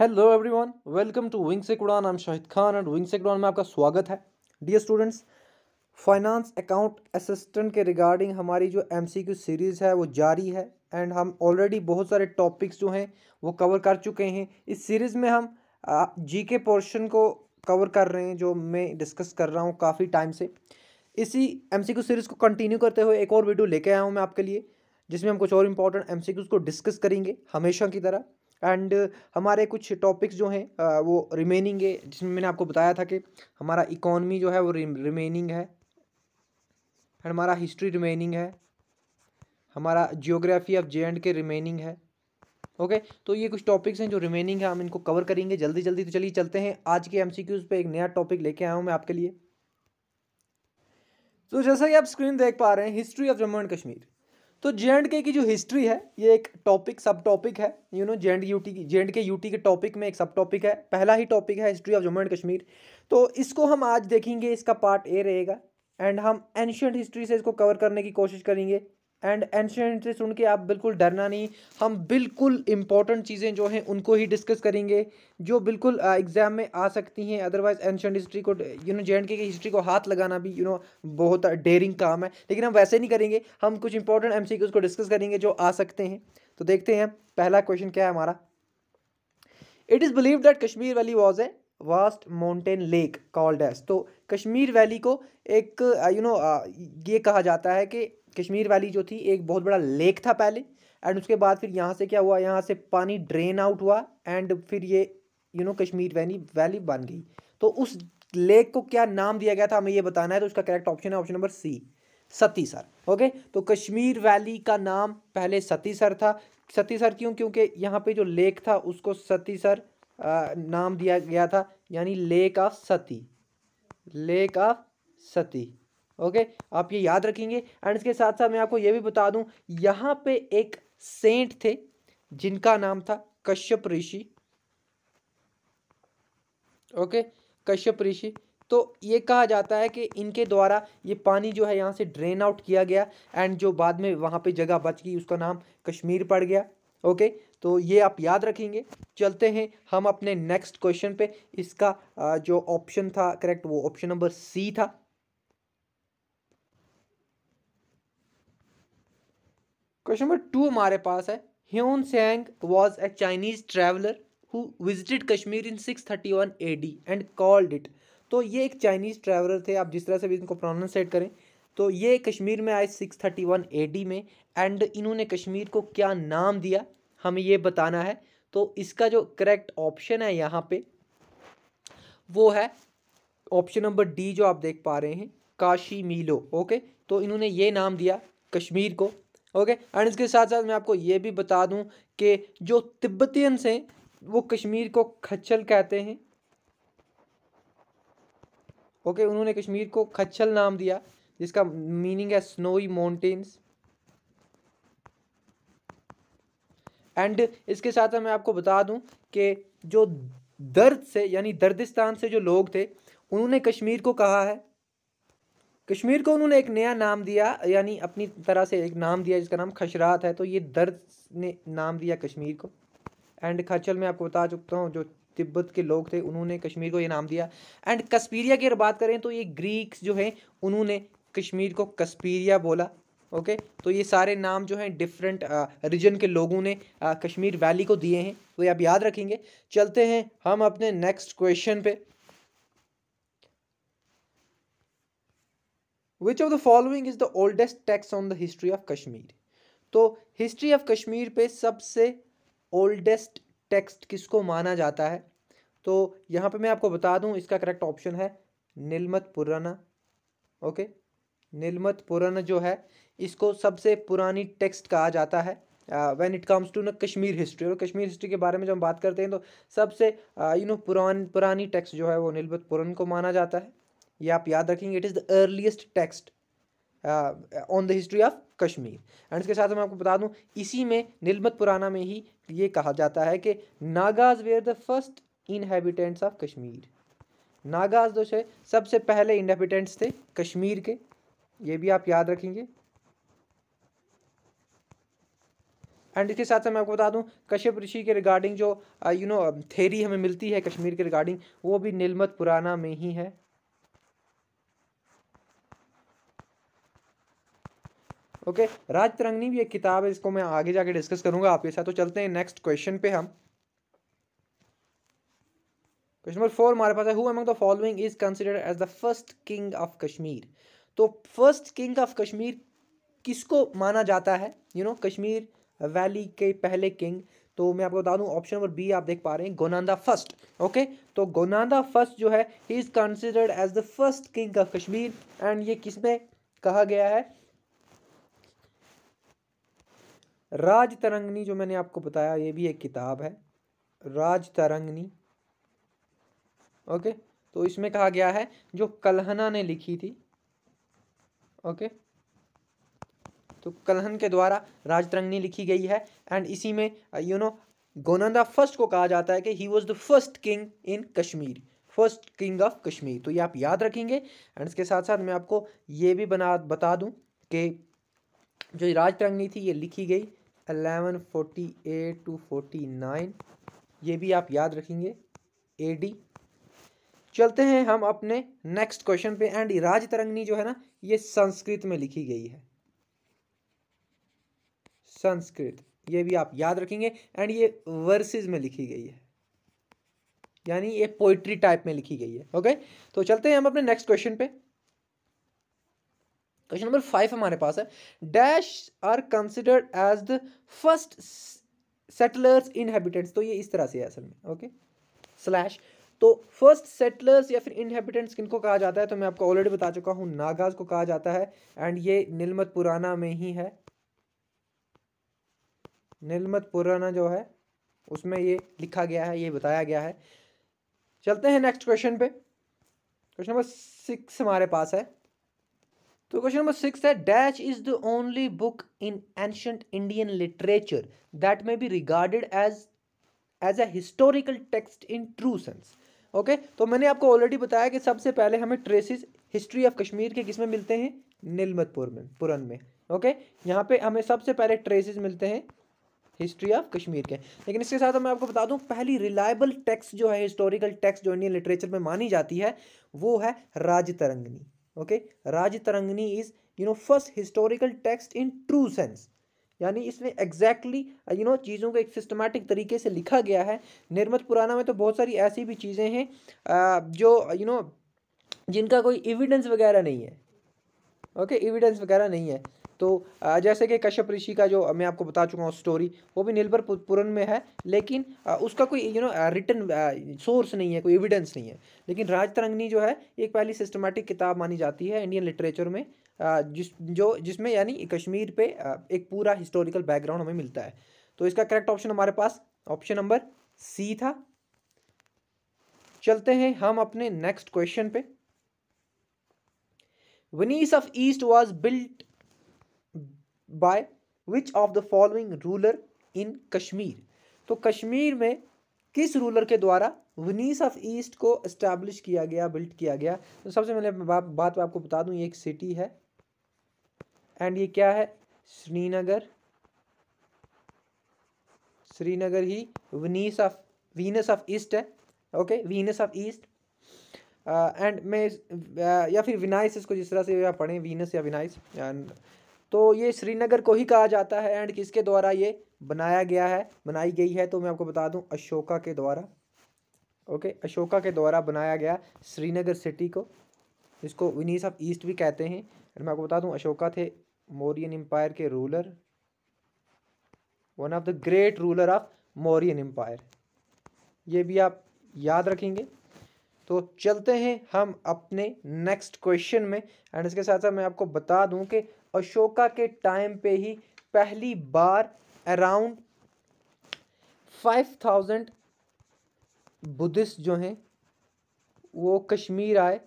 Hello everyone welcome to wing से कुड़ान I am Shahid Khan and wing से कुड़ान में आपका स्वागत है dear students finance account assistant के रिगार्डिंग हमारी जो एमसीक्यू सीरीज़ है वो जारी है एंड हम ऑलरेडी बहुत सारे टॉपिक्स जो हैं वो कवर कर चुके हैं इस सीरीज़ में हम जी के पोर्शन को कवर कर रहे हैं जो मैं डिस्कस कर रहा हूँ काफ़ी टाइम से इसी एम सीरीज़ को कंटिन्यू करते हुए एक और वीडियो लेके आया हूँ मैं आपके लिए जिसमें हम कुछ और इम्पोर्टेंट एम को डिस्कस करेंगे हमेशा की तरह एंड हमारे कुछ टॉपिक्स जो हैं वो रिमेनिंग है जिसमें मैंने आपको बताया था कि हमारा इकोनमी जो है वो रिमेनिंग है एंड हमारा हिस्ट्री रिमेनिंग है हमारा geography of J and K remaining है ओके okay, तो ये कुछ टॉपिक्स हैं जो रिमेनिंग है हम इनको कवर करेंगे जल्दी जल्दी तो चलिए चलते हैं आज के एमसीक्यूज पे एक नया टॉपिक लेके आया हूँ मैं आपके लिए तो जैसा कि आप स्क्रीन देख पा रहे हैं history of Jammu and Kashmir तो जे एंड के की जो हिस्ट्री है ये एक टॉपिक सब टॉपिक है you know J and UT की जे एंड के यूटी के टॉपिक में एक सब टॉपिक है पहला ही टॉपिक है history of Jammu and Kashmir तो इसको हम आज देखेंगे इसका पार्ट ए रहेगा एंड हम एंशियंट हिस्ट्री से इसको कवर करने की कोशिश करेंगे एंड एंशियन इंटरेस्ट उनके आप बिल्कुल डरना नहीं हम बिल्कुल इंपॉर्टेंट चीज़ें जो हैं उनको ही डिस्कस करेंगे जो बिल्कुल एग्जाम uh, में आ सकती हैं अदरवाइज एंशियन हिस्ट्री को you know J and K की हिस्ट्री को हाथ लगाना भी यू you नो know, बहुत डेयरिंग काम है लेकिन हम वैसे नहीं करेंगे हम कुछ इंपॉर्टेंट एम को डिस्कस करेंगे जो आ सकते हैं तो देखते हैं पहला क्वेश्चन क्या है हमारा it is believe that Kashmir valley was a vast mountain lake called as तो कश्मीर वैली को एक you uh, you know know, uh, ये कहा जाता है कि कश्मीर वैली जो थी एक बहुत बड़ा लेक था पहले एंड उसके बाद फिर यहाँ से क्या हुआ यहाँ से पानी ड्रेन आउट हुआ एंड फिर ये you know Kashmir valley valley बन गई तो उस लेक को क्या नाम दिया गया था हमें ये बताना है तो उसका करेक्ट ऑप्शन है option number C Satisar okay तो कश्मीर वैली का नाम पहले सती सर था सती सर क्यों क्योंकि यहाँ पे जो लेक था उसको सती सर आ, नाम दिया गया था यानी lake of Sati lake of Sati okay आप ये याद रखेंगे एंड इसके साथ साथ मैं आपको ये भी बता दूं यहाँ पे एक सेंट थे जिनका नाम था कश्यप ऋषि ओके कश्यप ऋषि तो ये कहा जाता है कि इनके द्वारा ये पानी जो है यहाँ से ड्रेन आउट किया गया एंड जो बाद में वहाँ पे जगह बच गई उसका नाम कश्मीर पड़ गया ओके तो ये आप याद रखेंगे चलते हैं हम अपने नेक्स्ट क्वेश्चन पे इसका जो ऑप्शन था करेक्ट वो ऑप्शन नंबर सी था क्वेश्चन नंबर टू हमारे पास है Hiuen Tsang was a Chinese traveller who visited Kashmir इन six thirty one A D and called it तो ये एक चाइनीज ट्रैवलर थे आप जिस तरह से भी इनको प्रोनाउंसिएट करें तो ये कश्मीर में आए six thirty one A D में एंड इन्होंने कश्मीर को क्या नाम दिया हमें ये बताना है तो इसका जो करेक्ट ऑप्शन है यहाँ पे वो है ऑप्शन नंबर डी जो आप देख पा रहे हैं काशी मीलो ओके तो इन्होंने ये नाम दिया कश्मीर को ओके एंड इसके साथ साथ मैं आपको ये भी बता दूं कि जो तिब्बतियंस हैं वो कश्मीर को खच्छल कहते हैं ओके उन्होंने कश्मीर को खच्छल नाम दिया जिसका मीनिंग है स्नोई माउंटेन्स एंड इसके साथ मैं आपको बता दूं कि जो दर्द से यानी दर्दिस्तान से जो लोग थे उन्होंने कश्मीर को कहा है कश्मीर को उन्होंने एक नया नाम दिया यानी अपनी तरह से एक नाम दिया जिसका नाम खशरात है तो ये दर्द ने नाम दिया कश्मीर को एंड खचल में आपको बता चुका हूँ जो तिब्बत के लोग थे उन्होंने कश्मीर को ये नाम दिया एंड कश्मीरिया की अगर बात करें तो ये ग्रीक्स जो हैं उन्होंने कश्मीर को कश्मीरिया बोला ओके तो ये सारे नाम जो हैं डिफरेंट रीजन के लोगों ने आ, कश्मीर वैली को दिए हैं तो ये आप याद रखेंगे चलते हैं हम अपने नेक्स्ट क्वेश्चन पे which of the following is the oldest text on the history of Kashmir तो हिस्ट्री ऑफ कश्मीर पे सबसे ओल्डेस्ट टेक्स्ट किसको माना जाता है तो यहाँ पे मैं आपको बता दूँ इसका करेक्ट ऑप्शन है नीलमत पुराना ओके नीलमत पुराना जो है इसको सबसे पुरानी टेक्स्ट कहा जाता है व्हेन इट कम्स टू न कश्मीर हिस्ट्री और कश्मीर हिस्ट्री के बारे में जब हम बात करते हैं तो सबसे यू uh, नो पुरान पुरानी टेक्स्ट जो है वो नीलमत पुरन को माना जाता है ये आप याद रखेंगे it is the earliest text on the history of Kashmir and इसके साथ मैं आपको बता दूं इसी में नीलमत पुराना में ही ये कहा जाता है कि Nagas were the first inhabitants of Kashmir Nagas जो है सबसे पहले इनहेबिटेंट्स थे कश्मीर के ये भी आप याद रखेंगे एंड इसके साथ साथ मैं आपको बता दूं कश्यप ऋषि के रिगार्डिंग जो यू नो थेरी हमें मिलती है कश्मीर के रिगार्डिंग वो भी नीलमत पुराना में ही है ओके राज तरंगनी भी एक किताब है जिसको मैं आगे जाके डिस्कस करूंगा आपके साथ तो चलते हैं नेक्स्ट क्वेश्चन पे हम क्वेश्चन नंबर फोर हमारे पास है who the following is considered as the first king of Kashmir तो फर्स्ट किंग ऑफ कश्मीर किसको माना जाता है यू नो कश्मीर वैली के पहले किंग तो मैं आपको बता दूं ऑप्शन नंबर बी आप देख पा रहे हैं गोनांदा फर्स्ट ओके तो गोनांदा फर्स्ट जो है he is considered as the first king of Kashmir and ये किस में कहा गया है राज तरंगनी जो मैंने आपको बताया ये भी एक किताब है राज तरंगनी ओके तो इसमें कहा गया है जो कलहना ने लिखी थी ओके तो कलहन के द्वारा राज तरंगनी लिखी गई है एंड इसी में यू नो गोनंदा फर्स्ट को कहा जाता है कि he was the first king in Kashmir first king of Kashmir तो ये आप याद रखेंगे एंड इसके साथ साथ मैं आपको ये भी बना बता दूं कि जो राज तरंगनी थी ये लिखी गई eleven forty eight to forty nine ये भी आप याद रखेंगे ए डी चलते हैं हम अपने नेक्स्ट क्वेश्चन पे एंड राज तरंगनी जो है ना ये संस्कृत में लिखी गई है संस्कृत ये भी आप याद रखेंगे एंड ये वर्सेस में लिखी गई है यानी ये पोइट्री टाइप में लिखी गई है ओके तो चलते हैं हम अपने नेक्स्ट क्वेश्चन पे क्वेश्चन नंबर फाइव हमारे पास है dash are considered as the first settlers inhabitants तो ये इस तरह से है असल में ओके स्लैश तो फर्स्ट सेटलर्स या फिर इनहेबिटेंट्स किनको कहा जाता है तो मैं आपको ऑलरेडी बता चुका हूँ नागाज को कहा जाता है एंड ये नीलमत पुराना में ही है नीलमत पुराना जो है उसमें ये लिखा गया है ये बताया गया है चलते हैं नेक्स्ट क्वेश्चन पे क्वेश्चन नंबर सिक्स हमारे पास है तो क्वेश्चन नंबर सिक्स है dash is the only book in ancient Indian literature that may be regarded as as a historical text in true sense okay तो मैंने आपको ऑलरेडी बताया कि सबसे पहले हमें ट्रेसिस हिस्ट्री ऑफ कश्मीर के किस में मिलते हैं नीलमतपुर में पुरन में ओके okay? यहाँ पे हमें सबसे पहले ट्रेसिस मिलते हैं हिस्ट्री ऑफ कश्मीर के लेकिन इसके साथ मैं आपको बता दूं पहली रिलायबल टेक्स्ट जो है हिस्टोरिकल टेक्स्ट जो इंडियन लिटरेचर में मानी जाती है वो है Rajatarangini okay Rajatarangini is you know first historical text in true sense यानी इसमें एग्जैक्टली यू नो चीज़ों को एक सिस्टमेटिक तरीके से लिखा गया है निर्मत पुराना में तो बहुत सारी ऐसी भी चीज़ें हैं uh, जो यू you नो know, जिनका कोई एविडेंस वगैरह नहीं है ओके एविडेंस वगैरह नहीं है तो जैसे कि कश्यप ऋषि का जो मैं आपको बता चुका हूँ स्टोरी वो भी निर्भर पुरन में है लेकिन उसका कोई यू नो रिटर्न सोर्स नहीं है कोई एविडेंस नहीं है लेकिन राजतरंगनी जो है एक पहली सिस्टमेटिक किताब मानी जाती है इंडियन लिटरेचर में जिस जो जिसमें यानी कश्मीर पे एक पूरा हिस्टोरिकल बैकग्राउंड हमें मिलता है तो इसका करेक्ट ऑप्शन हमारे पास ऑप्शन नंबर सी था चलते हैं हम अपने नेक्स्ट क्वेश्चन पे Venice of East was built by which of the following ruler in Kashmir तो कश्मीर में किस रूलर के द्वारा वनीस ऑफ ईस्ट को इस्टेब्लिश किया गया बिल्ट किया गया तो सबसे पहले बा, बात मैं आपको बता दूं ये एक सिटी है एंड ये क्या है श्रीनगर श्रीनगर ही Venice of Venus of East है okay Venus of East and मैं uh, या फिर विनाइस इसको जिस तरह से या पढ़ें वीनस या विनाइस तो ये श्रीनगर को ही कहा जाता है एंड किसके द्वारा ये बनाया गया है बनाई गई है तो मैं आपको बता दूं अशोका के द्वारा ओके अशोका के द्वारा बनाया गया श्रीनगर सिटी को इसको विनीस ऑफ ईस्ट भी कहते हैं एंड मैं आपको बता दूं अशोका थे मौर्यन एम्पायर के ruler one of the great ruler of Mauryan empire ये भी आप याद रखेंगे तो चलते हैं हम अपने नेक्स्ट क्वेश्चन में एंड इसके साथ साथ मैं आपको बता दूं कि अशोका के टाइम पे ही पहली बार अराउंड फाइव थाउजेंड बुद्धिस्ट जो हैं वो कश्मीर आए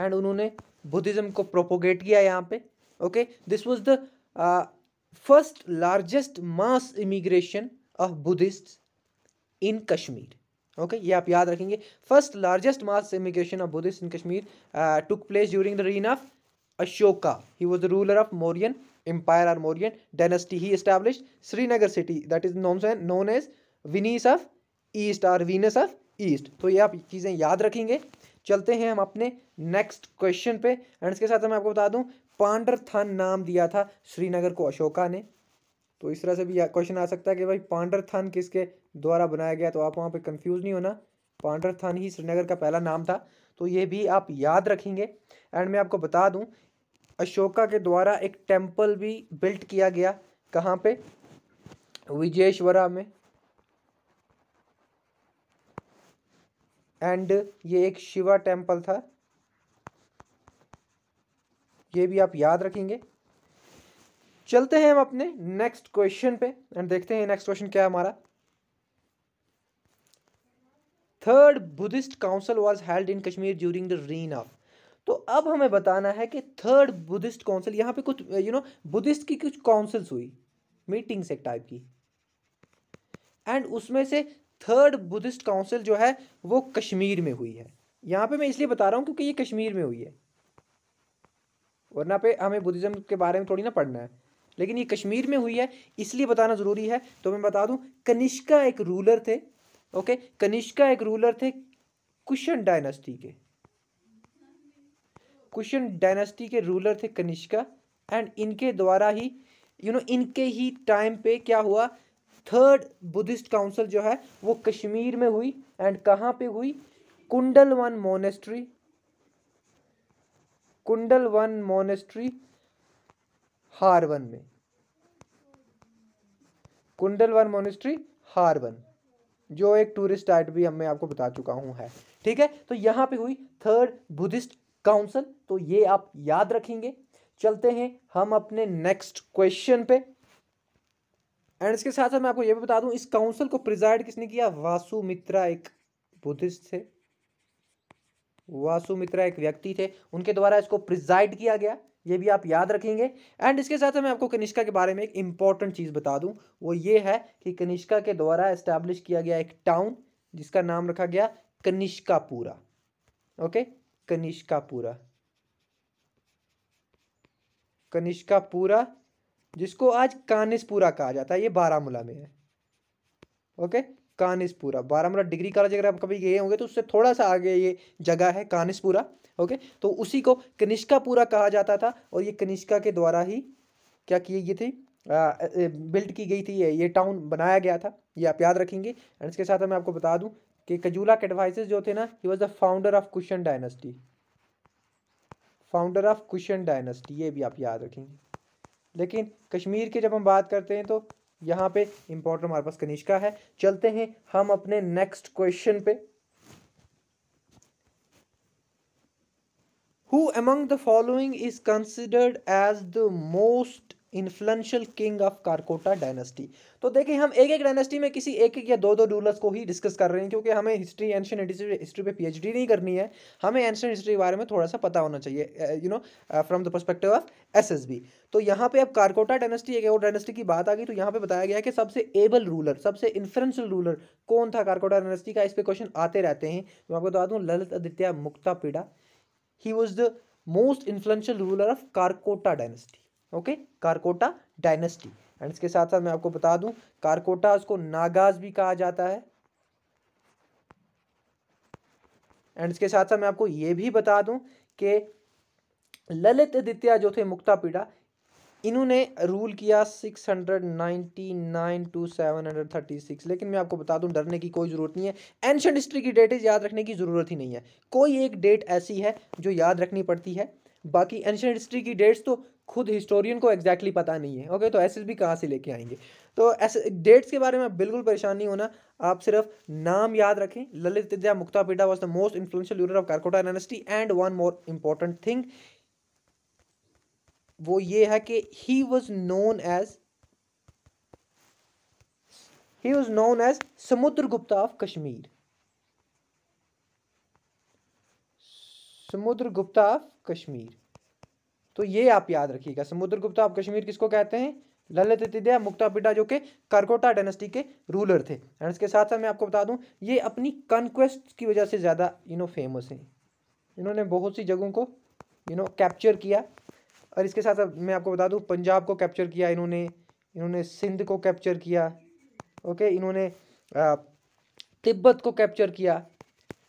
एंड उन्होंने बुद्धिज़्म को प्रोपोगेट किया यहाँ पे okay this was the first largest mass immigration of Buddhist in Kashmir okay ये आप याद रखेंगे first largest mass immigration of Buddhist in Kashmir took place during the reign of Ashoka. He was ruler of of empire or or dynasty he He Srinagar city that is नोम known as Venice of East or Venus of East तो ये आप चीज़ें याद रखेंगे चलते हैं हम अपने नेक्स्ट क्वेश्चन पे एंड इसके साथ मैं आपको बता दूं पांडर थान नाम दिया था श्रीनगर को अशोका ने तो इस तरह से भी क्वेश्चन आ सकता है कि भाई पांडर थान किसके द्वारा बनाया गया तो आप वहाँ पे कंफ्यूज नहीं होना पांडर थान ही श्रीनगर का पहला नाम था तो ये भी आप याद रखेंगे एंड मैं आपको बता दूँ अशोका के द्वारा एक टेम्पल भी बिल्ट किया गया कहाँ पे विजयेश्वरा में एंड ये एक शिवा टेम्पल था ये भी आप याद रखेंगे चलते हैं हम अपने नेक्स्ट क्वेश्चन पे एंड देखते हैं नेक्स्ट क्वेश्चन क्या है हमारा third Buddhist council was held in Kashmir during the reign of तो अब हमें बताना है कि थर्ड बुद्धिस्ट काउंसिल यहाँ पे कुछ यू नो बुद्धिस्ट की कुछ काउंसिल्स हुई मीटिंग्स एक टाइप की एंड उसमें से थर्ड बुद्धिस्ट काउंसिल जो है वो कश्मीर में हुई है यहाँ पे मैं इसलिए बता रहा हूँ क्योंकि ये कश्मीर में हुई है वरना पे हमें बुद्धिज़्म के बारे में थोड़ी ना पढ़ना है लेकिन ये कश्मीर में हुई है इसलिए बताना ज़रूरी है तो मैं बता दूँ कनिष्का एक रूलर थे ओके कनिष्का एक रूलर थे कुशन डायनेस्टी के कुशन डायनेस्टी के रूलर थे कनिष्का एंड इनके द्वारा ही यू you नो know, इनके ही टाइम पे क्या हुआ थर्ड बुद्धिस्ट काउंसिल जो है वो कश्मीर में हुई एंड कहाँ पे हुई वन monastery Kundalvan monastery Harwan में कुंडल वन मोनेस्ट्री हारवन जो एक टूरिस्ट आइट भी हम मैं आपको बता चुका हूँ है ठीक है तो यहाँ पे हुई थर्ड बुद्धिस्ट काउंसिल तो ये आप याद रखेंगे चलते हैं हम अपने नेक्स्ट क्वेश्चन पे एंड इसके साथ साथ मैं आपको ये भी बता दूं इस काउंसिल को प्रिजाइड किसने किया वासुमित्रा एक बुद्धिस्ट थे वासुमित्रा एक व्यक्ति थे उनके द्वारा इसको प्रिजाइड किया गया ये भी आप याद रखेंगे एंड इसके साथ मैं आपको कनिष्का के बारे में एक इंपॉर्टेंट चीज़ बता दूं वो ये है कि कनिष्का के द्वारा एस्टैब्लिश किया गया एक टाउन जिसका नाम रखा गया कनिष्कापुरा ओके कनिष्कापुरा कनिष्कापुरा जिसको आज कानिसपुरा कहा जाता है ये बारामूला में है okay Kanispora Baramulla degree college अगर आप कभी गए होंगे तो उससे थोड़ा सा आगे ये जगह है कानिसपुरा ओके तो उसी को कनिष्कापुरा कहा जाता था और ये कनिष्का के द्वारा ही क्या किए गए थे बिल्ड की गई थी ये टाउन बनाया गया था ये आप याद रखेंगे एंड इसके साथ मैं आपको बता दूँ कि कजूला एडवाइजर जो थे ना he was the founder of Kushan dynasty founder of Kushan dynasty ये भी आप याद रखेंगे लेकिन कश्मीर की जब हम बात करते हैं तो यहाँ पे इम्पोर्टेंट हमारे पास कनिष्का है चलते हैं हम अपने नेक्स्ट क्वेश्चन पे who among the following is considered as the most influential king of Karkota dynasty तो देखिए हम एक एक डायनेस्टी में किसी एक एक या दो दो रूलर्स को ही डिस्कस कर रहे हैं क्योंकि हमें हिस्ट्री एंशियंट हिस्ट्री पे पीएचडी नहीं करनी है हमें एंशियंट हिस्ट्री के बारे में थोड़ा सा पता होना चाहिए you know from the perspective of SSB तो यहाँ पे अब कारकोटा डायनेस्टी एक और डायनेस्टी की बात आ गई तो यहाँ पे बताया गया कि सबसे एबल रूलर सबसे इन्फ्लुएंशियल रूलर कौन था कारकोटा डायनेस्टी का इस पर क्वेश्चन आते रहते हैं मैं आपको बता दूँ Lalit Lalitaditya Muktapida he was the most influential ruler of Karkota dynasty okay Karkota dynasty and इसके साथ साथ मैं आपको बता दूं कारकोटा उसको नागाज भी कहा जाता है एंड इसके साथ साथ मैं आपको ये भी बता दूं कि ललित आदित्य जो थे मुक्ता पीड़ा इन्होंने रूल किया 699 टू 736 लेकिन मैं आपको बता दूं डरने की कोई ज़रूरत नहीं है एंशंट हिस्ट्री की डेट याद रखने की ज़रूरत ही नहीं है कोई एक डेट ऐसी है जो याद रखनी पड़ती है बाकी एंशंट हिस्ट्री की डेट्स तो खुद हिस्टोरियन को एग्जैक्टली पता नहीं है ओके तो एस एस बी कहाँ से लेके आएंगे तो ऐसे डेट्स के बारे में बिल्कुल परेशान नहीं होना आप सिर्फ नाम याद रखें Lalit Lalitaditya Muktapida was the most influential leader of Karkota dynasty and one more important thing वो ये है कि he was known as he was known as Samudragupta of Kashmir समुद्र गुप्ता ऑफ कश्मीर तो ये आप याद रखिएगा समुद्र गुप्ता आप कश्मीर किसको कहते हैं ललित तृतीय मुक्ता पिटा जो कि करकोटा डायनेस्टी के रूलर थे एंड इसके साथ साथ मैं आपको बता दूं ये अपनी कन्क्वेस्ट की वजह से ज़्यादा यू नो फेमस हैं इन्होंने बहुत सी जगहों को यू नो कैप्चर किया और इसके साथ साथ मैं आपको बता दूं पंजाब को कैप्चर किया इन्होंने इन्होंने सिंध को कैप्चर किया ओके इन्होंने तिब्बत को कैप्चर किया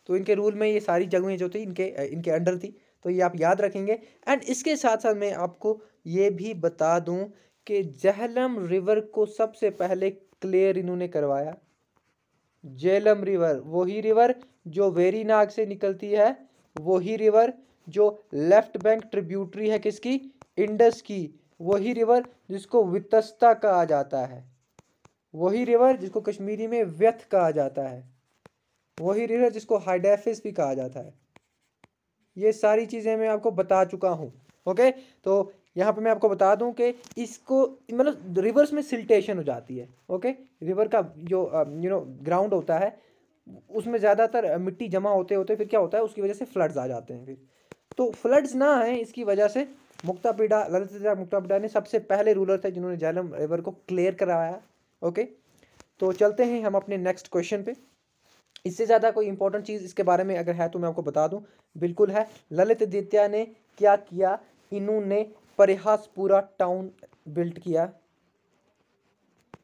तो इनके रूल में ये सारी जगहें जो थी इनके इनके अंडर थी तो ये आप याद रखेंगे एंड इसके साथ साथ मैं आपको ये भी बता दूं कि जहलम रिवर को सबसे पहले क्लियर इन्होंने करवाया जेलम रिवर वही रिवर जो वेरीनाग से निकलती है वही रिवर जो लेफ्ट बैंक ट्रिब्यूटरी है किसकी इंडस की वही रिवर जिसको वितस्ता कहा जाता है वही रिवर जिसको कश्मीरी में व्यथ कहा जाता है वही रिवर जिसको हाइडेफिस भी कहा जाता है ये सारी चीज़ें मैं आपको बता चुका हूँ ओके तो यहाँ पे मैं आपको बता दूँ कि इसको मतलब रिवर्स में सिल्टेशन हो जाती है ओके रिवर का जो यू नो ग्राउंड होता है उसमें ज़्यादातर मिट्टी जमा होते होते फिर क्या होता है उसकी वजह से फ्लड्स आ जाते हैं फिर तो फ्लड्स ना आए इसकी वजह से मुक्ता पीडा ललित मुक्ता पीडा ने सबसे पहले रूलर थे जिन्होंने झेलम रिवर को क्लियर करवाया ओके तो चलते हैं हम अपने नेक्स्ट क्वेश्चन पे इससे ज़्यादा कोई इंपॉर्टेंट चीज़ इसके बारे में अगर है तो मैं आपको बता दूँ बिल्कुल है ललित आदित्य ने क्या किया इन्होंने परिहासपुरा टाउन बिल्ट किया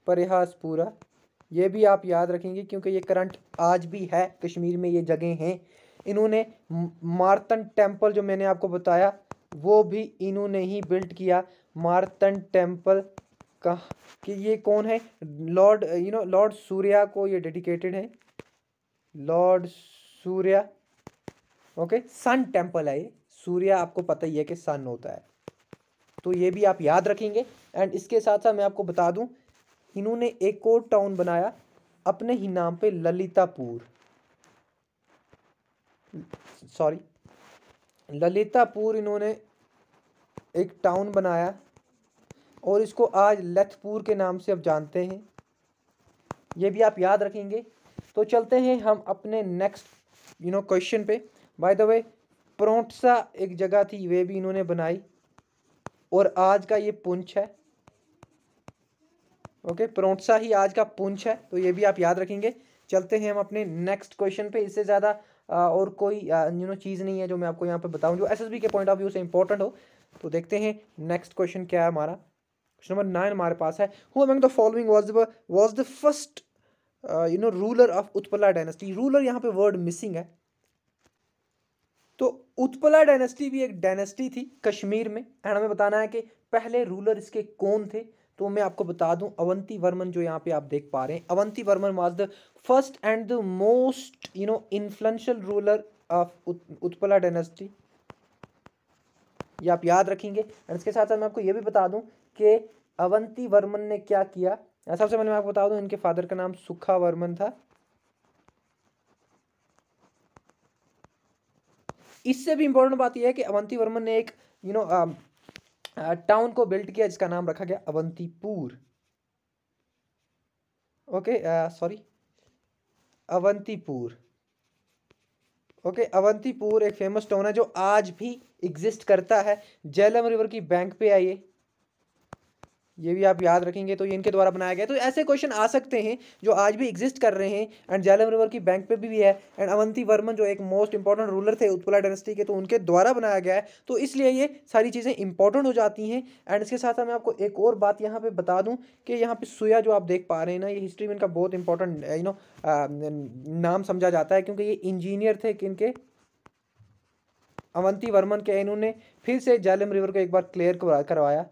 परिहासपुरा ये भी आप याद रखेंगे क्योंकि ये करंट आज भी है कश्मीर में ये जगह हैं इन्होंने मारतन टेम्पल जो मैंने आपको बताया वो भी इन्होंने ही बिल्ट किया मारतन टेम्पल का कि ये कौन है lord you know lord Surya को ये डेडिकेटेड है lord Surya okay sun temple है ये सूर्य आपको पता ही है कि सन होता है तो ये भी आप याद रखेंगे एंड इसके साथ साथ मैं आपको बता दूं इन्होंने एक और टाउन बनाया अपने ही नाम पे ललितापुर सॉरी ललितापुर इन्होंने एक टाउन बनाया और इसको आज लथपुर के नाम से आप जानते हैं ये भी आप याद रखेंगे तो चलते हैं हम अपने नेक्स्ट यू नो क्वेश्चन पे बाय द वे प्रोटसा एक जगह थी वे भी इन्होंने बनाई और आज का ये पुंछ है ओके प्रोटसा ही आज का पुंछ है तो ये भी आप याद रखेंगे चलते हैं हम अपने नेक्स्ट क्वेश्चन पे इससे ज़्यादा और कोई यू नो चीज़ नहीं है जो मैं आपको यहाँ पे बताऊँ जो एसएसबी के पॉइंट ऑफ व्यू से इंपॉर्टेंट हो तो देखते हैं नेक्स्ट क्वेश्चन क्या है हमारा क्वेश्चन नंबर नाइन हमारे पास है who among the following was was the first you know ruler of Utpala dynasty ruler यहाँ पे वर्ड मिसिंग है तो उत्पला डायनेस्टी भी एक डायनेस्टी थी कश्मीर में एंड हमें बताना है कि पहले रूलर इसके कौन थे तो मैं आपको बता दूं अवंती वर्मन जो यहाँ पे आप देख पा रहे हैं Avantivarman was the first and the most you know influential ruler of Utpala dynasty ये आप याद रखेंगे एंड इसके साथ साथ मैं आपको ये भी बता दूं कि अवंती वर्मन ने क्या किया सबसे पहले मैं आपको बता दूं इनके फादर का नाम सुखा वर्मन था इससे भी इंपॉर्टेंट बात यह है कि अवंती वर्मन ने एक यू नो टाउन को बिल्ड किया जिसका नाम रखा गया Avantipur okay sorry uh, Avantipur okay okay, Avantipur एक फेमस टाउन है जो आज भी एग्जिस्ट करता है जेलम रिवर की बैंक पे आइए ये भी आप याद रखेंगे तो ये इनके द्वारा बनाया गया तो ऐसे क्वेश्चन आ सकते हैं जो आज भी एग्जिस्ट कर रहे हैं एंड जैलम रिवर की बैंक पे भी, भी है एंड अवंती वर्मन जो एक मोस्ट इंपॉर्टेंट रूलर थे उत्पला डायनेस्टी के तो उनके द्वारा बनाया गया है तो इसलिए ये सारी चीज़ें इंपॉर्टेंट हो जाती हैं एंड इसके साथ मैं आपको एक और बात यहाँ पर बता दूँ कि यहाँ पर सुया जो आप देख पा रहे हैं ना ये हिस्ट्री में इनका बहुत इंपॉर्टेंट यू नो नाम समझा जाता है क्योंकि ये इंजीनियर थे इनके अवंती वर्मन के इन्होंने फिर से जैलम रिवर को एक बार क्लियर करवाया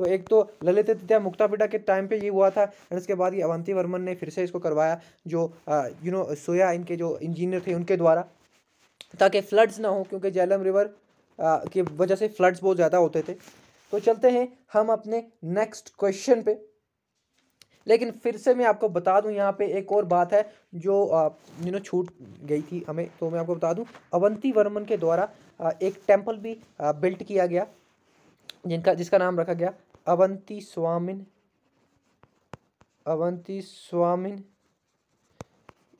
तो एक तो ललित तृतीया मुक्तापिटा के टाइम पे ये हुआ था एंड उसके बाद ये अवंती वर्मन ने फिर से इसको करवाया जो यू नो सोया इनके जो इंजीनियर थे उनके द्वारा ताकि फ्लड्स ना हो क्योंकि जैलम रिवर की वजह से फ्लड्स बहुत ज़्यादा होते थे तो चलते हैं हम अपने नेक्स्ट क्वेश्चन पे लेकिन फिर से मैं आपको बता दूं यहाँ पे एक और बात है जो यू नो छूट गई थी हमें तो मैं आपको बता दूं अवंती वर्मन के द्वारा एक टेम्पल भी बिल्ट किया गया जिनका जिसका नाम रखा गया अवंती स्वामिन अवंती स्वामिन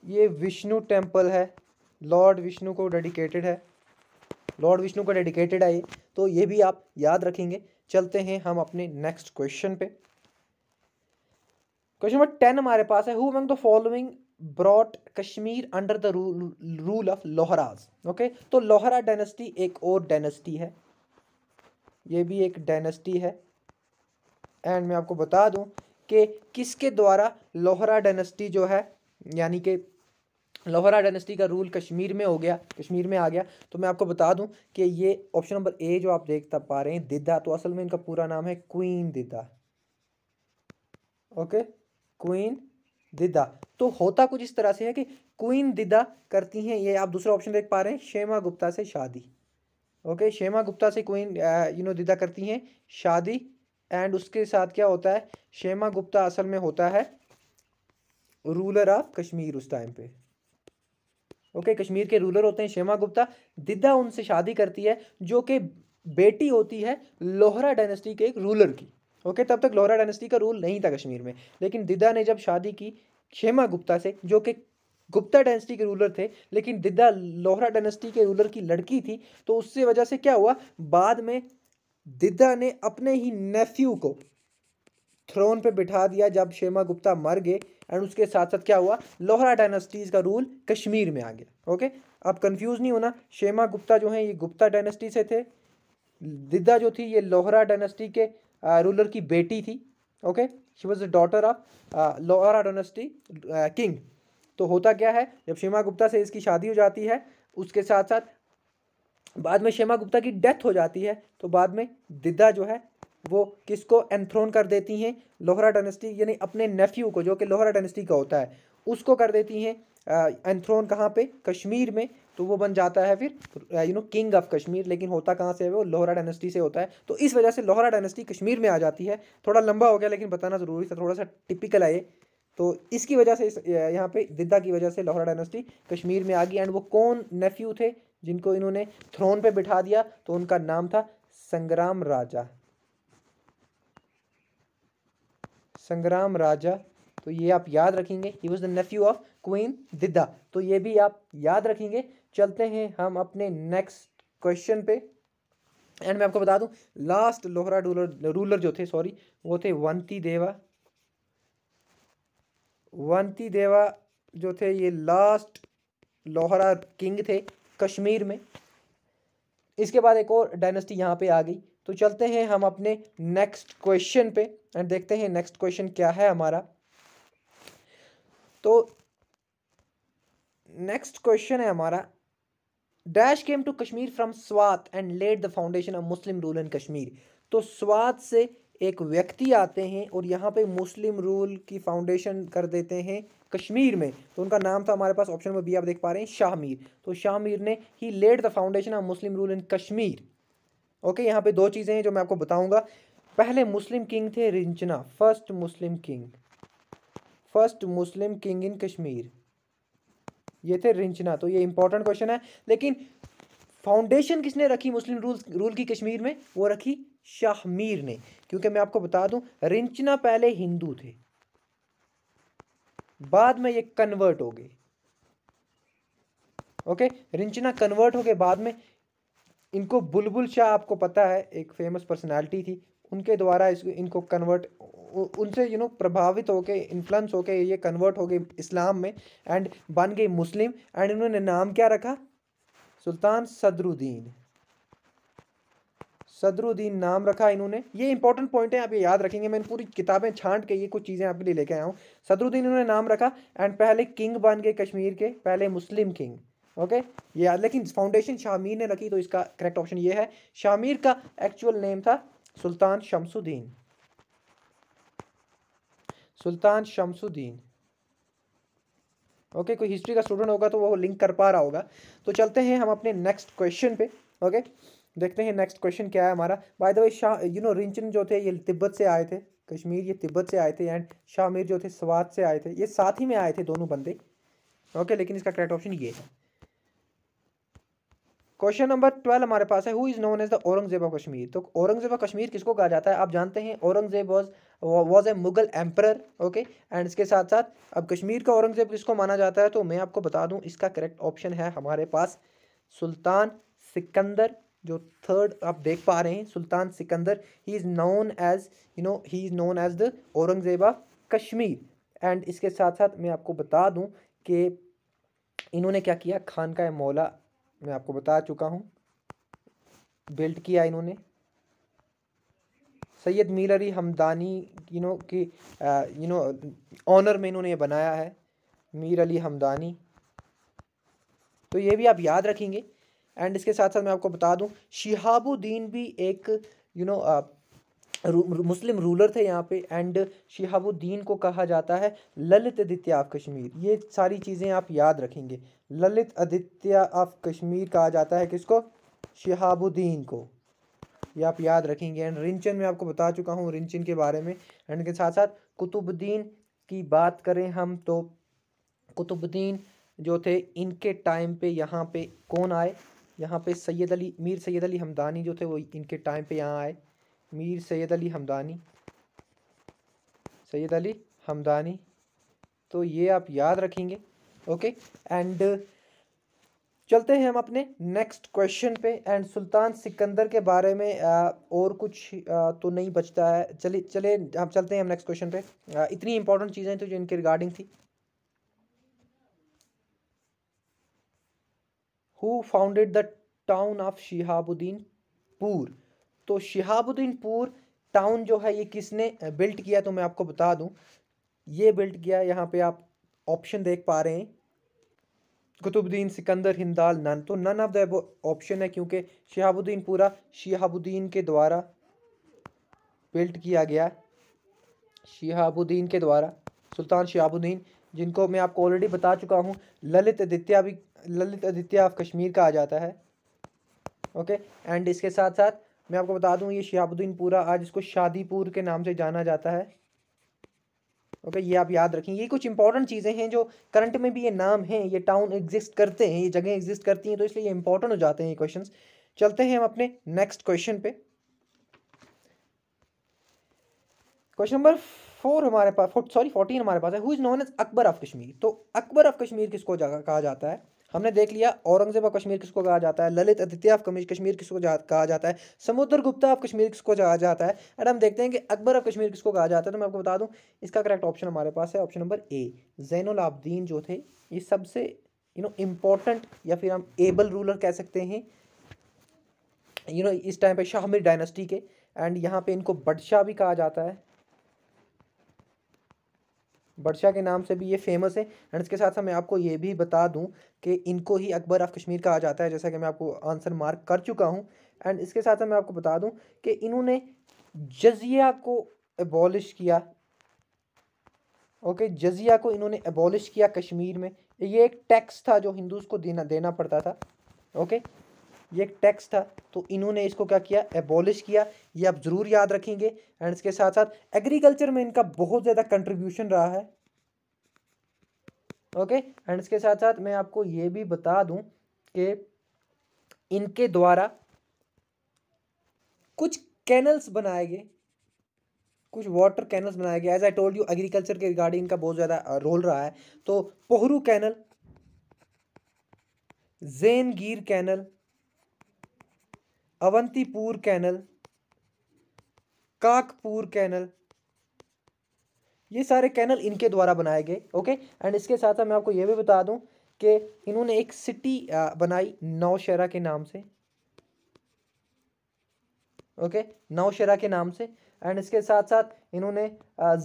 ये विष्णु टेम्पल है लॉर्ड विष्णु को डेडिकेटेड है लॉर्ड विष्णु को डेडिकेटेड है ये तो ये भी आप याद रखेंगे चलते हैं हम अपने नेक्स्ट क्वेश्चन पे क्वेश्चन नंबर टेन हमारे पास है who among the following brought Kashmir under the rule of Loharas okay तो लोहरा डायनेस्टी एक और डायनेस्टी है ये भी एक डायनेस्टी है एंड मैं आपको बता दूं कि किसके द्वारा लोहरा डेनेस्टी जो है यानी कि लोहरा डेनेस्टी का रूल कश्मीर में हो गया कश्मीर में आ गया तो मैं आपको बता दूं कि ये ऑप्शन नंबर ए जो आप देख पा रहे हैं दिदा तो असल में इनका पूरा नाम है queen Didda okay queen Didda तो होता कुछ इस तरह से है कि क्वीन दिदा करती हैं ये आप दूसरा ऑप्शन देख पा रहे हैं शेमा गुप्ता से शादी ओके शेमा गुप्ता से क्वीन यू नो दिदा करती हैं शादी एंड उसके साथ क्या होता है शेमा गुप्ता असल में होता है रूलर ऑफ कश्मीर उस टाइम पे ओके कश्मीर के रूलर होते हैं शेमा गुप्ता दिदा उनसे शादी करती है जो कि बेटी होती है लोहरा डायनेस्टी के एक रूलर की ओके तब तक लोहरा डायनेस्टी का रूल नहीं था कश्मीर में लेकिन दिदा ने जब शादी की शेमा गुप्ता से जो कि गुप्ता डायनेस्टी के रूलर थे लेकिन दिदा लोहरा डायनेस्टी के रूलर की लड़की थी तो उससे वजह से क्या हुआ बाद में दिदा ने अपने ही नेफ्यू को थ्रोन पे बिठा दिया जब शेमा गुप्ता मर गए एंड उसके साथ साथ क्या हुआ लोहरा डायनेस्टीज का रूल कश्मीर में आ गया ओके आप कंफ्यूज नहीं होना शेमा गुप्ता जो है ये गुप्ता डायनेस्टी से थे दिदा जो थी ये लोहरा डायनेस्टी के रूलर की बेटी थी okay she was the daughter of Lohara dynasty king तो होता क्या है जब शेमा गुप्ता से इसकी शादी हो जाती है उसके साथ साथ बाद में शेमा गुप्ता की डेथ हो जाती है तो बाद में दिदा जो है वो किसको एंथ्रोन कर देती हैं लोहरा डायनेस्टी यानी अपने नेफ्यू को जो कि लोहरा डायनेस्टी का होता है उसको कर देती हैं एंथ्रोन कहाँ पे कश्मीर में तो वो बन जाता है फिर you know king of Kashmir लेकिन होता कहाँ से है वो लोहरा डायनेस्टी से होता है तो इस वजह से लोहरा डायनेस्टी कश्मीर में आ जाती है थोड़ा लंबा हो गया लेकिन बताना ज़रूरी था थोड़ा सा टिपिकल है तो इसकी वजह से इस यहाँ पे दिदा की वजह से लोहरा डायनेस्टी कश्मीर में आ गई एंड वो कौन नेफ्यू थे जिनको इन्होंने थ्रोन पे बिठा दिया तो उनका नाम था संग्राम राजा संग्राम राजा तो ये आप याद रखेंगे he was the nephew of queen Didda तो ये भी आप याद रखेंगे चलते हैं हम अपने नेक्स्ट क्वेश्चन पे एंड मैं आपको बता दूं लास्ट लोहरा रूलर रूलर जो थे सॉरी वो थे वंती देवा वंती देवा जो थे ये लास्ट लोहरा किंग थे कश्मीर में इसके बाद एक और डायनेस्टी यहाँ पे आ गई तो चलते हैं हम अपने नेक्स्ट क्वेश्चन पे एंड देखते हैं नेक्स्ट क्वेश्चन क्या है हमारा तो नेक्स्ट क्वेश्चन है हमारा dash came to Kashmir from Swat and led the foundation of Muslim rule in Kashmir तो स्वात से एक व्यक्ति आते हैं और यहाँ पे मुस्लिम रूल की फाउंडेशन कर देते हैं कश्मीर में तो उनका नाम था हमारे पास ऑप्शन नंबर बी आप देख पा रहे हैं शाहमीर तो शाहमीर ने ही led the foundation of Muslim rule in Kashmir okay यहाँ पे दो चीज़ें हैं जो मैं आपको बताऊंगा पहले मुस्लिम किंग थे Rinchana first Muslim king first Muslim king in Kashmir ये थे रिंचना तो ये इंपॉर्टेंट क्वेश्चन है लेकिन फाउंडेशन किसने रखी मुस्लिम रूल रूल की कश्मीर में वो रखी शाहमीर ने क्योंकि मैं आपको बता दूं रिंचना पहले हिंदू थे बाद में ये कन्वर्ट हो गई ओके रिंचना कन्वर्ट हो गए बाद में इनको बुलबुल शाह आपको पता है एक फेमस पर्सनालिटी थी उनके द्वारा इसको इनको कन्वर्ट उनसे यू नो प्रभावित होके इन्फ्लुएंस होके ये कन्वर्ट हो गए इस्लाम में एंड बन गई मुस्लिम एंड इन्होंने नाम क्या रखा सुल्तान सदरुद्दीन सदरुद्दीन नाम रखा इन्होंने ये इंपॉर्टेंट पॉइंट है आप ये याद रखेंगे मैं पूरी किताबें छांट के ये कुछ चीज़ें आपके लिए लेके आया हूँ सदरुद्दीन इन्होंने नाम रखा एंड पहले किंग बन गए कश्मीर के पहले मुस्लिम किंग ओके ये याद लेकिन फाउंडेशन शामीर ने रखी तो इसका करेक्ट ऑप्शन ये है शामीर का एक्चुअल नेम था सुल्तान शमसुद्दीन सुल्तान शमसुद्दीन ओके okay, कोई हिस्ट्री का स्टूडेंट होगा तो वो लिंक कर पा रहा होगा तो चलते हैं हम अपने नेक्स्ट क्वेश्चन पे ओके okay? देखते हैं नेक्स्ट क्वेश्चन क्या है हमारा by the way Shah you know Rinchan जो थे ये तिब्बत से आए थे कश्मीर ये तिब्बत से आए थे एंड शाह मीर जो थे स्वाद से आए थे ये साथ ही में आए थे दोनों बंदे ओके okay, लेकिन इसका करेक्ट ऑप्शन ये है क्वेश्चन नंबर ट्वेल्व हमारे पास है who is known as the Aurangzeb of Kashmir तो औरंगजेब ऑफ कश्मीर किसको कहा जाता है आप जानते हैं Aurangzeb was was a Mughal emperor okay and इसके साथ साथ अब कश्मीर का औरंगजेब किसको माना जाता है तो मैं आपको बता दूं इसका करेक्ट ऑप्शन है हमारे पास सुल्तान सिकंदर जो थर्ड आप देख पा रहे हैं Sultan Sikandar he is known as you know he is known as the Aurangzeb Kashmir and इसके साथ साथ मैं आपको बता दूं कि इन्होंने क्या किया खान का मौला मैं आपको बता चुका हूँ बिल्ड किया इन्होंने सैयद मीर अली हमदानी यू नो की यू नो ऑनर में इन्होंने बनाया है मीर अली हमदानी तो ये भी आप याद रखेंगे एंड इसके साथ साथ मैं आपको बता दूं शिहाबुद्दीन भी एक you you know know, uh, रू, मुस्लिम रूलर थे यहाँ पे एंड शिहाबुद्दीन को कहा जाता है ललित आदित्य ऑफ कश्मीर ये सारी चीज़ें आप याद रखेंगे ललित आदित्य ऑफ कश्मीर कहा जाता है किसको शिहाबुद्दीन को ये आप याद रखेंगे एंड रिंचन में आपको बता चुका हूँ रिंचन के बारे में एंड के साथ साथ कुतुबुद्दीन की बात करें हम तो कुतुबुद्दीन जो थे इनके टाइम पे यहाँ पे कौन आए यहाँ पे सैयद अली मीर सैयद अली हमदानी जो थे वो इनके टाइम पे यहाँ आए मीर सैयद अली हमदानी सैयद अली हमदानी तो ये आप याद रखेंगे ओके एंड चलते हैं हम अपने नेक्स्ट क्वेश्चन पे एंड सुल्तान सिकंदर के बारे में आ, और कुछ आ, तो नहीं बचता है चलिए चले हम चलते हैं हम नेक्स्ट क्वेश्चन पे आ, इतनी इंपॉर्टेंट चीज़ें थी तो जो इनके रिगार्डिंग थी who founded the town of Pur तो पूर टाउन जो है ये किसने बिल्ट किया तो मैं आपको बता दूं ये बिल्ट किया यहाँ पे आप ऑप्शन देख पा रहे हैं कुतुबुद्दीन सिकंदर हिंदाल नन तो नन ऑफ द ऑप्शन है क्योंकि शहाबुद्दीन पूरा शहाबुद्दीन के द्वारा बिल्ट किया गया शिहाबुद्दीन के द्वारा सुल्तान शहाबुद्दीन जिनको मैं आपको ऑलरेडी बता चुका हूँ ललित आदित्य भी ललित आदित्य ऑफ कश्मीर का आ जाता है ओके एंड इसके साथ साथ मैं आपको बता दूं ये शहाबुद्दीन पूरा आज इसको शादीपुर के नाम से जाना जाता है ओके ये आप याद रखें ये कुछ इंपॉर्टेंट चीज़ें हैं जो करंट में भी ये नाम हैं ये टाउन एग्जिस्ट करते हैं ये जगह एग्जिस्ट करती हैं तो इसलिए ये इंपॉर्टेंट हो जाते हैं ये क्वेश्चन चलते हैं हम अपने नेक्स्ट क्वेश्चन पे क्वेश्चन नंबर फोर हमारे पास सॉरी फोर्टीन हमारे पास है who is known as Akbar of Kashmir तो अकबर ऑफ कश्मीर किसको कहा जाता है हमने देख लिया औरंगजेब ऑफ कश्मीर किसको कहा जाता है ललित आदित्य ऑफ कश्मीर किसको कहा जाता है समुद्र गुप्ता ऑफ कश्मीर किसको कहा जाता है एंड हम देखते हैं कि अकबर ऑफ कश्मीर किसको कहा जाता है तो मैं आपको बता दूँ इसका करेक्ट ऑप्शन हमारे पास है option number A Zain Abidin जो थे ये सबसे यू नो इम्पोर्टेंट या फिर हम एबल रूलर कह सकते हैं यू you नो know, इस टाइम पर शाहमिर डायनेस्टी के एंड यहाँ पर इनको बदशाह भी कहा जाता है बदशाह के नाम से भी ये फेमस है एंड इसके साथ साथ मैं आपको ये भी बता दूं कि इनको ही अकबर ऑफ कश्मीर कहा जाता है जैसा कि मैं आपको आंसर मार्क कर चुका हूं एंड इसके साथ साथ मैं आपको बता दूं कि इन्होंने जजिया को एबॉलिश किया ओके जजिया को इन्होंने एबॉलिश किया कश्मीर में ये एक टैक्स था जो हिंदूज़ को देना देना पड़ता था ओके ये एक टैक्स था तो इन्होंने इसको क्या किया एबॉलिश किया ये आप ज़रूर याद रखेंगे एंड इसके साथ साथ एग्रीकल्चर में इनका बहुत ज़्यादा कंट्रीब्यूशन रहा है ओके एंड इसके साथ साथ मैं आपको ये भी बता दूं कि इनके द्वारा कुछ कैनल्स बनाए गए कुछ वाटर कैनल्स बनाए गए as I told you agriculture के रिगार्डिंग इनका बहुत ज़्यादा रोल रहा है तो Pohru canal Zaingir canal Avantipur canal Kakpur canal ये सारे कैनल इनके द्वारा बनाए गए ओके एंड इसके साथ साथ मैं आपको ये भी बता दूं कि इन्होंने एक सिटी बनाई नौशहरा के नाम से ओके नौशहरा के नाम से एंड इसके साथ साथ इन्होंने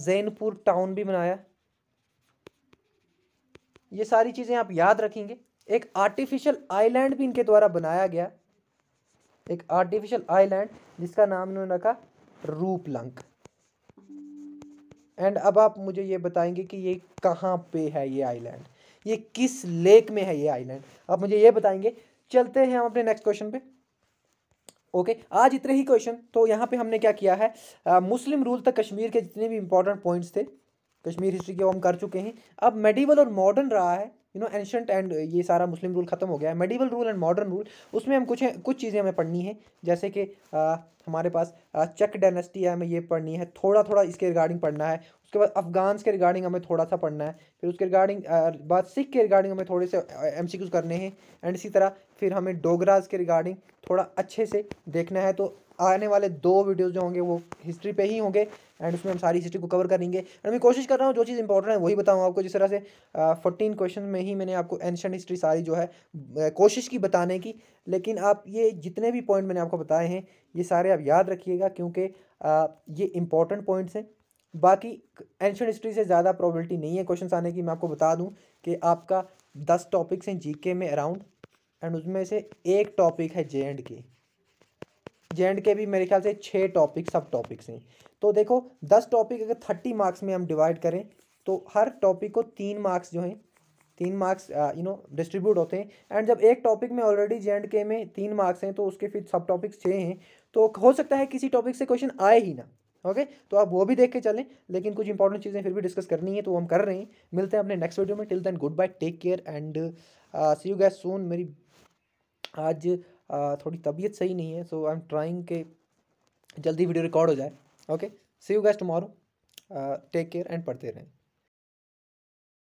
जैनपुर टाउन भी बनाया ये सारी चीज़ें आप याद रखेंगे एक आर्टिफिशियल आइलैंड भी इनके द्वारा बनाया गया एक आर्टिफिशियल आइलैंड जिसका नाम इन्होंने रखा रूपलंक एंड अब आप मुझे ये बताएंगे कि ये कहाँ पे है ये आइलैंड ये किस लेक में है ये आइलैंड आप मुझे ये बताएंगे चलते हैं हम अपने नेक्स्ट क्वेश्चन पे ओके okay, आज इतने ही क्वेश्चन तो यहाँ पे हमने क्या किया है आ, मुस्लिम रूल तक कश्मीर के जितने भी इंपॉर्टेंट पॉइंट्स थे कश्मीर हिस्ट्री के वो हम कर चुके हैं अब मेडिवल और मॉडर्न रहा है यू नो एंशंट एंड ये सारा मुस्लिम रूल ख़त्म हो गया है medieval rule and modern rule उसमें हम कुछ कुछ चीज़ें हमें पढ़नी है जैसे कि हमारे पास चक डायनेस्टी है हमें ये पढ़नी है थोड़ा थोड़ा इसके रिगार्डिंग पढ़ना है उसके बाद अफगान्स के रिगार्डिंग हमें थोड़ा सा पढ़ना है फिर उसके रिगार्डिंग बाद सिख के रिगार्डिंग हमें थोड़े से एम करने हैं एंड इसी तरह फिर हमें डोगराज के रिगार्डिंग थोड़ा अच्छे से देखना है तो आने वाले दो वीडियोज़ जो होंगे वो हिस्ट्री पे ही होंगे एंड उसमें हम सारी हिस्ट्री को कवर करेंगे एंड मैं कोशिश कर रहा हूँ जो चीज़ इंपॉर्टेंट है वही बताऊँ आपको जिस तरह से फोर्टीन क्वेश्चन में ही मैंने आपको एंशंट हिस्ट्री सारी जो है कोशिश की बताने की लेकिन आप ये जितने भी पॉइंट मैंने आपको बताए हैं ये सारे आप याद रखिएगा क्योंकि ये इंपॉर्टेंट पॉइंट्स हैं बाकी एंशंट हिस्ट्री से ज़्यादा प्रॉबलिटी नहीं है क्वेश्चन आने की मैं आपको बता दूँ कि आपका दस टॉपिक्स हैं जी में अराउंड एंड उसमें से एक टॉपिक है जे एंड के जे एंड के भी मेरे ख्याल से छः टॉपिक सब टॉपिक्स हैं तो देखो दस टॉपिक अगर थर्टी मार्क्स में हम डिवाइड करें तो हर टॉपिक को तीन मार्क्स जो हैं तीन मार्क्स यू नो डिस्ट्रीब्यूट होते हैं एंड जब एक टॉपिक में ऑलरेडी जे एंड के में तीन मार्क्स हैं तो उसके फिर सब टॉपिक्स छः हैं तो हो सकता है किसी टॉपिक से क्वेश्चन आए ही ना ओके okay? तो आप वो भी देख के चलें लेकिन कुछ इंपॉर्टेंट चीज़ें फिर भी डिस्कस करनी है तो हम कर रहे हैं मिलते हैं अपने नेक्स्ट वीडियो में till then good bye take care and see you guys soon मेरी आज थोड़ी तबीयत सही नहीं है सो आई एम ट्राइंग के जल्दी वीडियो रिकॉर्ड हो जाए okay see you guys tomorrow take care and पढ़ते रहें